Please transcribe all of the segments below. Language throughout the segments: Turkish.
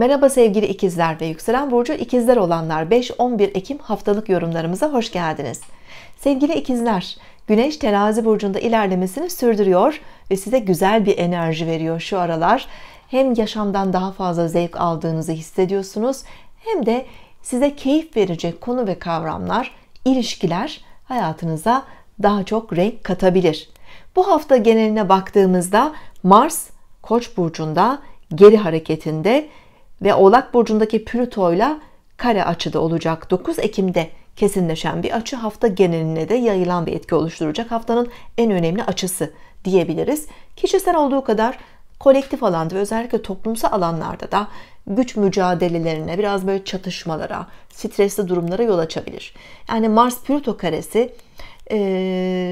Merhaba sevgili ikizler ve yükselen burcu ikizler olanlar 5-11 Ekim haftalık yorumlarımıza hoş geldiniz. Sevgili ikizler, Güneş terazi burcunda ilerlemesini sürdürüyor ve size güzel bir enerji veriyor şu aralar. Hem yaşamdan daha fazla zevk aldığınızı hissediyorsunuz hem de size keyif verecek konu ve kavramlar, ilişkiler hayatınıza daha çok renk katabilir. Bu hafta geneline baktığımızda Mars Koç burcunda geri hareketinde ve Oğlak burcundaki Plüto'yla kare açıda olacak. 9 Ekim'de kesinleşen bir açı hafta geneline de yayılan bir etki oluşturacak. Haftanın en önemli açısı diyebiliriz. Kişisel olduğu kadar kolektif alanda ve özellikle toplumsal alanlarda da güç mücadelelerine, biraz böyle çatışmalara, stresli durumlara yol açabilir. Yani Mars Plüto karesi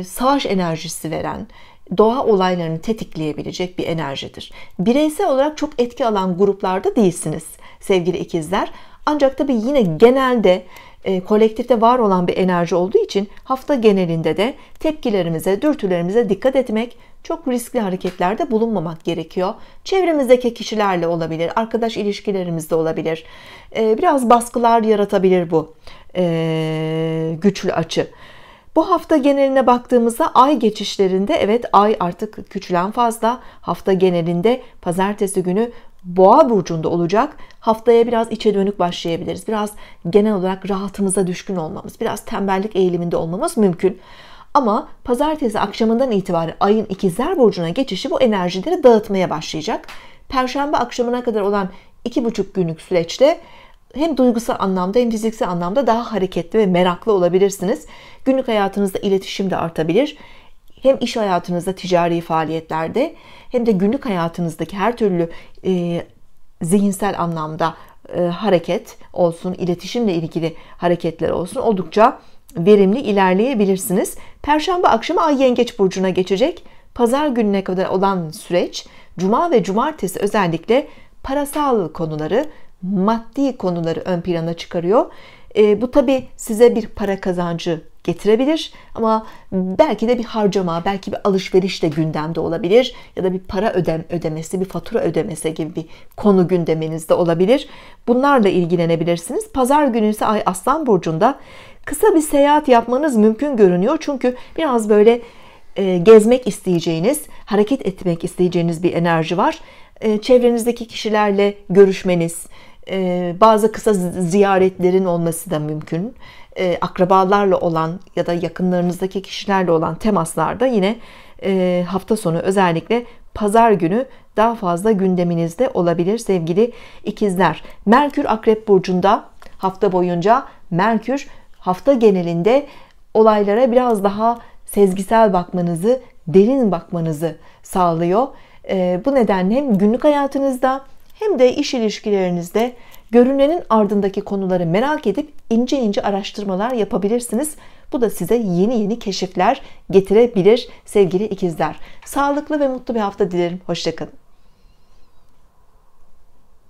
savaş enerjisi veren, doğa olaylarını tetikleyebilecek bir enerjidir. Bireysel olarak çok etki alan gruplarda değilsiniz sevgili ikizler. Ancak tabi yine genelde e, kolektifte var olan bir enerji olduğu için hafta genelinde de tepkilerimize, dürtülerimize dikkat etmek, çok riskli hareketlerde bulunmamak gerekiyor. Çevremizdeki kişilerle olabilir, arkadaş ilişkilerimizde olabilir. E, biraz baskılar yaratabilir bu e, güçlü açı. Bu hafta geneline baktığımızda ay geçişlerinde evet ay artık küçülen fazla. Hafta genelinde pazartesi günü Boğa burcunda olacak. Haftaya biraz içe dönük başlayabiliriz. Biraz genel olarak rahatımıza düşkün olmamız, biraz tembellik eğiliminde olmamız mümkün. Ama pazartesi akşamından itibaren ayın ikizler burcuna geçişi bu enerjileri dağıtmaya başlayacak. Perşembe akşamına kadar olan iki buçuk günlük süreçte hem duygusal anlamda hem fiziksel anlamda daha hareketli ve meraklı olabilirsiniz. Günlük hayatınızda iletişim de artabilir. Hem iş hayatınızda, ticari faaliyetlerde hem de günlük hayatınızdaki her türlü e, zihinsel anlamda e, hareket olsun, iletişimle ilgili hareketler olsun oldukça verimli ilerleyebilirsiniz. Perşembe akşamı Ay Yengeç Burcu'na geçecek. Pazar gününe kadar olan süreç, Cuma ve Cumartesi özellikle parasal konuları, maddi konuları ön plana çıkarıyor. E, bu tabi size bir para kazancı getirebilir ama belki de bir harcama, belki bir alışveriş de gündemde olabilir ya da bir para ödem ödemesi, bir fatura ödemesi gibi bir konu gündeminizde olabilir. Bunlarla ilgilenebilirsiniz. Pazar günü ise Ay Aslan burcunda kısa bir seyahat yapmanız mümkün görünüyor. Çünkü biraz böyle e, gezmek isteyeceğiniz, hareket etmek isteyeceğiniz bir enerji var. E, çevrenizdeki kişilerle görüşmeniz, ee, bazı kısa ziyaretlerin olması da mümkün. Ee, akrabalarla olan ya da yakınlarınızdaki kişilerle olan temaslarda yine e, hafta sonu özellikle pazar günü daha fazla gündeminizde olabilir sevgili ikizler. Merkür Akrep Burcu'nda hafta boyunca Merkür hafta genelinde olaylara biraz daha sezgisel bakmanızı, derin bakmanızı sağlıyor. Ee, bu nedenle hem günlük hayatınızda hem de iş ilişkilerinizde görünenin ardındaki konuları merak edip ince ince araştırmalar yapabilirsiniz. Bu da size yeni yeni keşifler getirebilir sevgili ikizler. Sağlıklı ve mutlu bir hafta dilerim. Hoşçakalın.